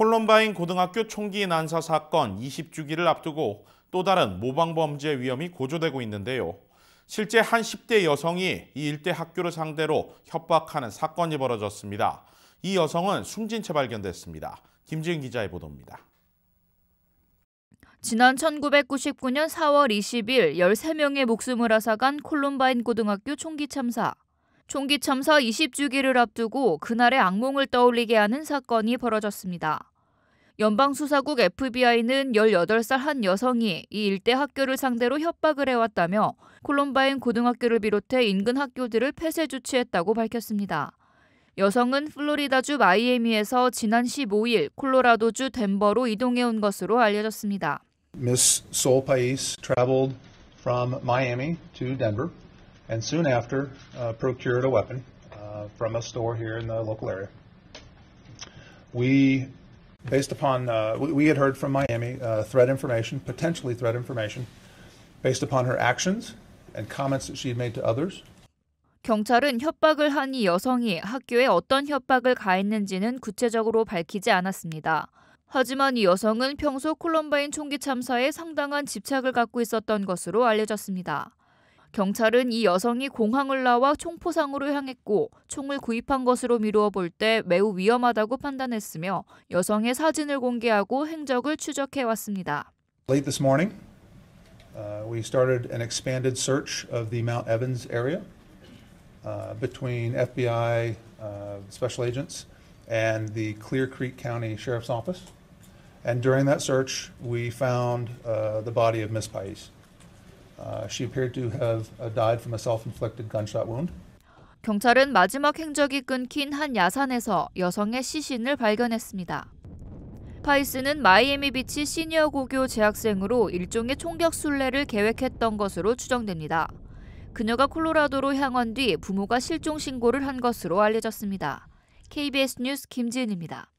콜롬바인 고등학교 총기 난사 사건 20주기를 앞두고 또 다른 모방범죄 위험이 고조되고 있는데요. 실제 한 10대 여성이 이 일대 학교를 상대로 협박하는 사건이 벌어졌습니다. 이 여성은 숨진 채 발견됐습니다. 김지은 기자의 보도입니다. 지난 1999년 4월 20일 13명의 목숨을 앗아간 콜롬바인 고등학교 총기 참사. 총기 참사 20주기를 앞두고 그날의 악몽을 떠올리게 하는 사건이 벌어졌습니다. 연방수사국 FBI는 18살 한 여성이 이 일대 학교를 상대로 협박을 해왔다며 콜롬바인 고등학교를 비롯해 인근 학교들을 폐쇄 조치했다고 밝혔습니다. 여성은 플로리다주 마이애미에서 지난 15일 콜로라도주 덴버로 이동해온 것으로 알려졌습니다. Miss Sol Pais traveled from Miami to Denver and soon after uh, procured a weapon uh, from a store here in the local area. We based upon uh, we, we, had heard from Miami uh, threat information, potentially threat information, based upon her actions and comments that she had made to others. 경찰은 협박을 한 이 여성이 학교에 어떤 협박을 가했는지는 구체적으로 밝히지 않았습니다. 하지만 이 여성은 평소 콜럼바인 총기 참사에 상당한 집착을 갖고 있었던 것으로 알려졌습니다. 경찰은 이 여성이 공항을 나와 총포상으로 향했고 총을 구입한 것으로 미루어 볼 때 매우 위험하다고 판단했으며 여성의 사진을 공개하고 행적을 추적해 왔습니다. Late this morning, uh, we started an expanded search of the Mount Evans area uh, between FBI uh, special agents and the Clear Creek County Sheriff's Office. And during that search, we found uh, the body of Miss Pais. Uh, she appeared to have uh, died from a self-inflicted gunshot wound. 경찰은 마지막 행적이 끊긴 한 야산에서 여성의 시신을 발견했습니다. 파이스는 마이애미 비치 시니어 고교 재학생으로 일종의 총격 순례를 계획했던 것으로 추정됩니다. 그녀가 콜로라도로 향한뒤 부모가 실종 신고를 한 것으로 알려졌습니다. KBS 뉴스 김지은입니다.